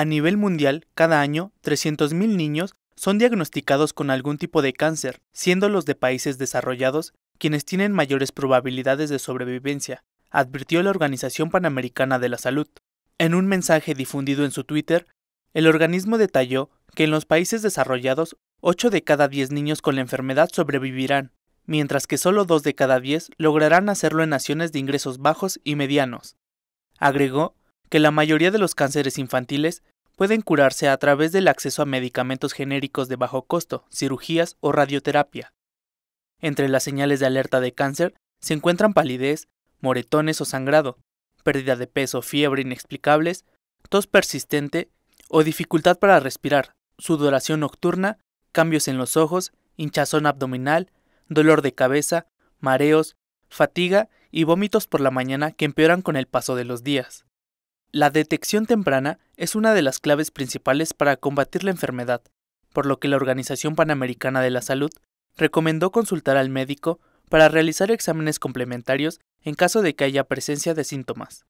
A nivel mundial, cada año, 300.000 niños son diagnosticados con algún tipo de cáncer, siendo los de países desarrollados quienes tienen mayores probabilidades de sobrevivencia, advirtió la Organización Panamericana de la Salud. En un mensaje difundido en su Twitter, el organismo detalló que en los países desarrollados, 8 de cada 10 niños con la enfermedad sobrevivirán, mientras que solo 2 de cada 10 lograrán hacerlo en naciones de ingresos bajos y medianos. Agregó que la mayoría de los cánceres infantiles pueden curarse a través del acceso a medicamentos genéricos de bajo costo, cirugías o radioterapia. Entre las señales de alerta de cáncer se encuentran palidez, moretones o sangrado, pérdida de peso, fiebre inexplicables, tos persistente o dificultad para respirar, sudoración nocturna, cambios en los ojos, hinchazón abdominal, dolor de cabeza, mareos, fatiga y vómitos por la mañana que empeoran con el paso de los días. La detección temprana es una de las claves principales para combatir la enfermedad, por lo que la Organización Panamericana de la Salud recomendó consultar al médico para realizar exámenes complementarios en caso de que haya presencia de síntomas.